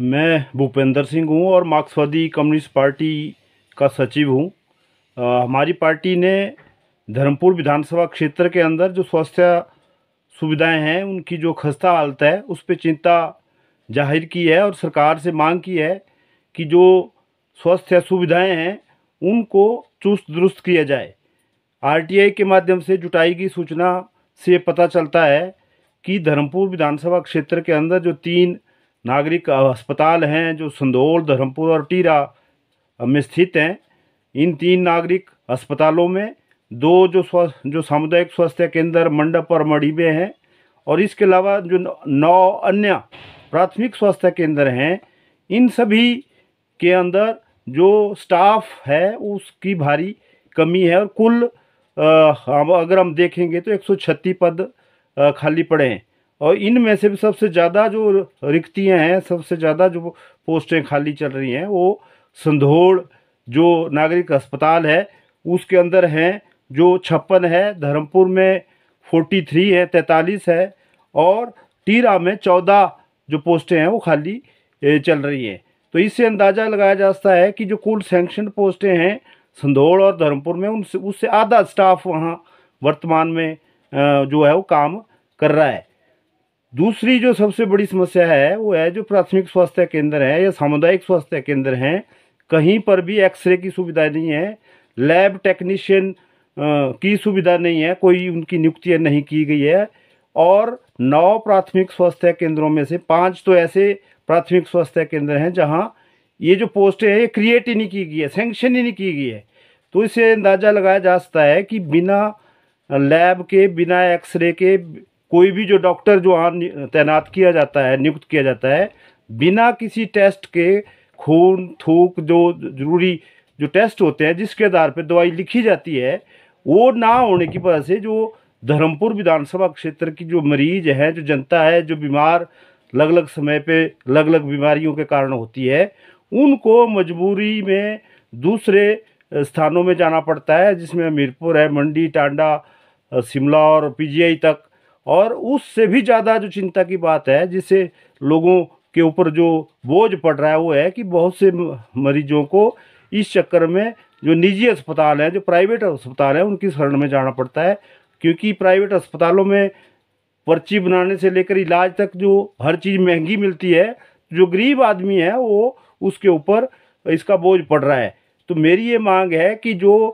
मैं भूपेंद्र सिंह हूँ और मार्क्सवादी कम्युनिस्ट पार्टी का सचिव हूँ हमारी पार्टी ने धर्मपुर विधानसभा क्षेत्र के अंदर जो स्वास्थ्य सुविधाएं हैं उनकी जो खस्ता हालत है उस पर चिंता जाहिर की है और सरकार से मांग की है कि जो स्वास्थ्य सुविधाएं हैं उनको चुस्त दुरुस्त किया जाए आरटीआई के माध्यम से जुटाई गई सूचना से पता चलता है कि धर्मपुर विधानसभा क्षेत्र के अंदर जो तीन नागरिक अस्पताल हैं जो संदौल धर्मपुर और टीरा में स्थित हैं इन तीन नागरिक अस्पतालों में दो जो स्वास्थ्य जो सामुदायिक स्वास्थ्य केंद्र मंडप और मड़ीबे हैं और इसके अलावा जो नौ अन्य प्राथमिक स्वास्थ्य केंद्र हैं इन सभी के अंदर जो स्टाफ है उसकी भारी कमी है और कुल अगर हम देखेंगे तो एक पद खाली पड़े हैं और इनमें से भी सबसे ज़्यादा जो रिक्तियाँ हैं सबसे ज़्यादा जो पोस्टें खाली चल रही हैं वो संधोड़ जो नागरिक अस्पताल है उसके अंदर हैं जो छप्पन है धर्मपुर में फोर्टी थ्री है तैंतालीस है और टीरा में चौदह जो पोस्टें हैं वो खाली चल रही हैं तो इससे अंदाज़ा लगाया जा सकता है कि जो कुल सेंक्शन पोस्टें हैं संधोड़ और धर्मपुर में उनसे उससे आधा स्टाफ वहाँ वर्तमान में जो है वो काम कर रहा है दूसरी जो सबसे बड़ी समस्या है वो है जो प्राथमिक स्वास्थ्य केंद्र है या सामुदायिक स्वास्थ्य केंद्र हैं कहीं पर भी एक्सरे की सुविधा नहीं है लैब टेक्नीशियन की सुविधा नहीं है कोई उनकी नियुक्तियाँ नहीं की गई है और नौ प्राथमिक स्वास्थ्य केंद्रों में से पांच तो ऐसे प्राथमिक स्वास्थ्य केंद्र हैं जहाँ ये जो पोस्टें हैं ये क्रिएट ही नहीं की गई है सेंक्शन ही नहीं की गई है तो इसे अंदाज़ा लगाया जा सकता है कि बिना लैब के बिना एक्सरे के कोई भी जो डॉक्टर जो वहाँ तैनात किया जाता है नियुक्त किया जाता है बिना किसी टेस्ट के खून थूक जो जरूरी जो टेस्ट होते हैं जिसके आधार पर दवाई लिखी जाती है वो ना होने की वजह से जो धर्मपुर विधानसभा क्षेत्र की जो मरीज हैं जो जनता है जो बीमार अलग अलग समय पे अलग अलग बीमारियों के कारण होती है उनको मजबूरी में दूसरे स्थानों में जाना पड़ता है जिसमें हमीरपुर है मंडी टांडा शिमला और पीजीआई तक और उससे भी ज़्यादा जो चिंता की बात है जिससे लोगों के ऊपर जो बोझ पड़ रहा है वो है कि बहुत से मरीजों को इस चक्कर में जो निजी अस्पताल हैं जो प्राइवेट अस्पताल हैं उनकी शरण में जाना पड़ता है क्योंकि प्राइवेट अस्पतालों में पर्ची बनाने से लेकर इलाज तक जो हर चीज़ महंगी मिलती है जो गरीब आदमी है वो उसके ऊपर इसका बोझ पड़ रहा है तो मेरी ये मांग है कि जो